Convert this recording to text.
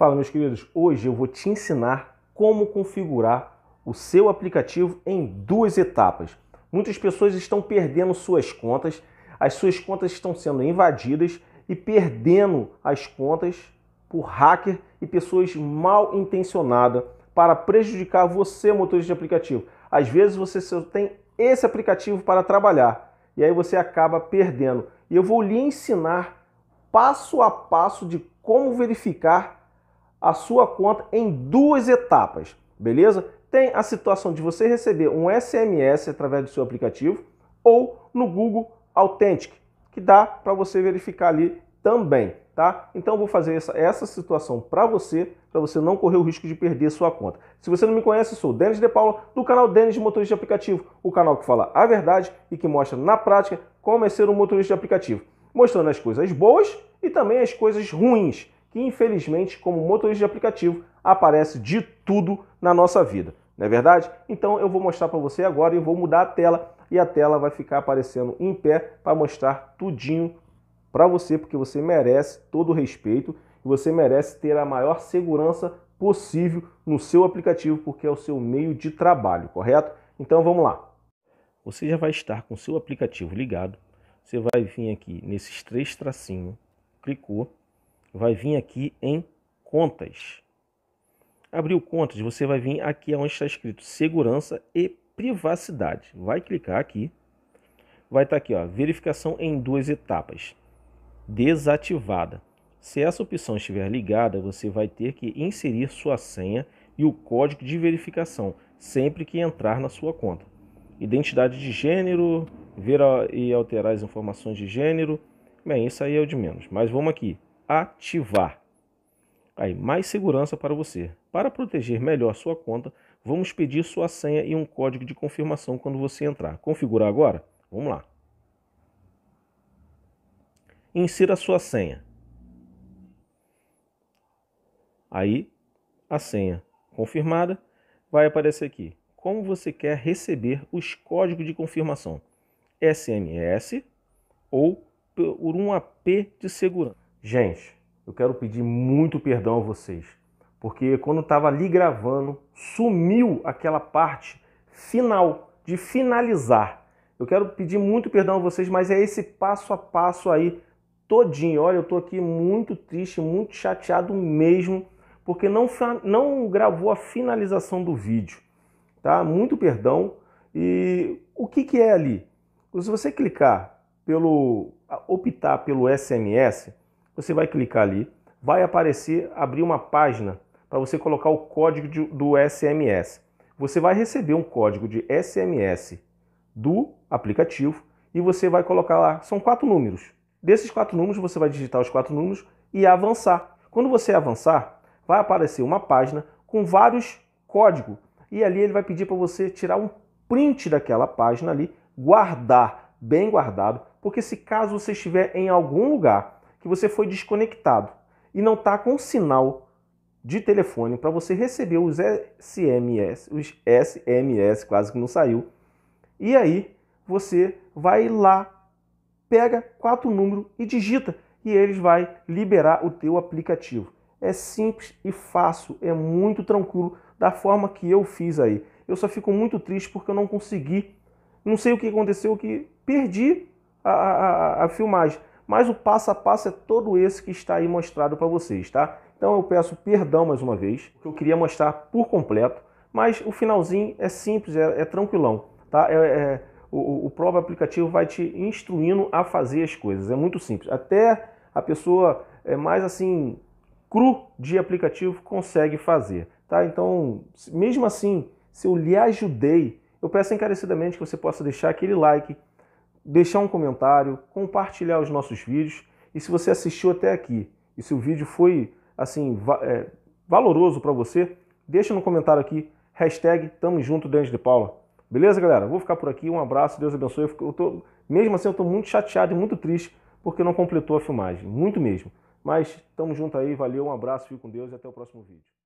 Fala, meus queridos, hoje eu vou te ensinar como configurar o seu aplicativo em duas etapas. Muitas pessoas estão perdendo suas contas, as suas contas estão sendo invadidas e perdendo as contas por hacker e pessoas mal intencionadas para prejudicar você, motorista de aplicativo. Às vezes você só tem esse aplicativo para trabalhar e aí você acaba perdendo. E eu vou lhe ensinar passo a passo de como verificar a sua conta em duas etapas, beleza? Tem a situação de você receber um SMS através do seu aplicativo ou no Google Authentic, que dá para você verificar ali também, tá? Então vou fazer essa, essa situação para você, para você não correr o risco de perder sua conta. Se você não me conhece, sou o Denis De Paula, do canal Denis de Motorista de Aplicativo, o canal que fala a verdade e que mostra na prática como é ser um motorista de aplicativo, mostrando as coisas boas e também as coisas ruins que infelizmente, como motorista de aplicativo, aparece de tudo na nossa vida, não é verdade? Então eu vou mostrar para você agora e vou mudar a tela e a tela vai ficar aparecendo em pé para mostrar tudinho para você, porque você merece todo o respeito e você merece ter a maior segurança possível no seu aplicativo, porque é o seu meio de trabalho, correto? Então vamos lá. Você já vai estar com o seu aplicativo ligado. Você vai vir aqui nesses três tracinhos, clicou, vai vir aqui em contas. Abriu contas, você vai vir aqui onde está escrito segurança e privacidade. Vai clicar aqui. Vai estar tá aqui, ó, verificação em duas etapas. Desativada. Se essa opção estiver ligada, você vai ter que inserir sua senha e o código de verificação sempre que entrar na sua conta. Identidade de gênero, ver e alterar as informações de gênero. Bem, isso aí é o de menos. Mas vamos aqui ativar. Aí, mais segurança para você. Para proteger melhor sua conta, vamos pedir sua senha e um código de confirmação quando você entrar. Configurar agora? Vamos lá. Insira sua senha. Aí, a senha confirmada vai aparecer aqui. Como você quer receber os códigos de confirmação? SMS ou por um AP de segurança. Gente, eu quero pedir muito perdão a vocês, porque quando eu estava ali gravando, sumiu aquela parte final, de finalizar. Eu quero pedir muito perdão a vocês, mas é esse passo a passo aí todinho. Olha, eu estou aqui muito triste, muito chateado mesmo, porque não, não gravou a finalização do vídeo. Tá? Muito perdão. E o que, que é ali? Se você clicar pelo. optar pelo SMS, você vai clicar ali, vai aparecer, abrir uma página para você colocar o código de, do SMS. Você vai receber um código de SMS do aplicativo e você vai colocar lá, são quatro números. Desses quatro números, você vai digitar os quatro números e avançar. Quando você avançar, vai aparecer uma página com vários códigos e ali ele vai pedir para você tirar um print daquela página ali, guardar, bem guardado, porque se caso você estiver em algum lugar que você foi desconectado e não está com sinal de telefone para você receber os SMS, os SMS quase que não saiu. E aí você vai lá, pega quatro números e digita e eles vai liberar o teu aplicativo. É simples e fácil, é muito tranquilo da forma que eu fiz aí. Eu só fico muito triste porque eu não consegui. Não sei o que aconteceu que perdi a, a, a filmagem. Mas o passo a passo é todo esse que está aí mostrado para vocês, tá? Então eu peço perdão mais uma vez, que eu queria mostrar por completo, mas o finalzinho é simples, é, é tranquilão, tá? É, é, o, o próprio aplicativo vai te instruindo a fazer as coisas, é muito simples. Até a pessoa é mais assim cru de aplicativo consegue fazer, tá? Então, mesmo assim, se eu lhe ajudei, eu peço encarecidamente que você possa deixar aquele like, deixar um comentário, compartilhar os nossos vídeos. E se você assistiu até aqui e se o vídeo foi assim va é, valoroso para você, deixa no comentário aqui hashtag Tamo Junto Denis de Paula. Beleza, galera? Vou ficar por aqui. Um abraço, Deus abençoe. Eu tô, mesmo assim, eu estou muito chateado e muito triste porque não completou a filmagem. Muito mesmo. Mas tamo junto aí, valeu, um abraço, fico com Deus e até o próximo vídeo.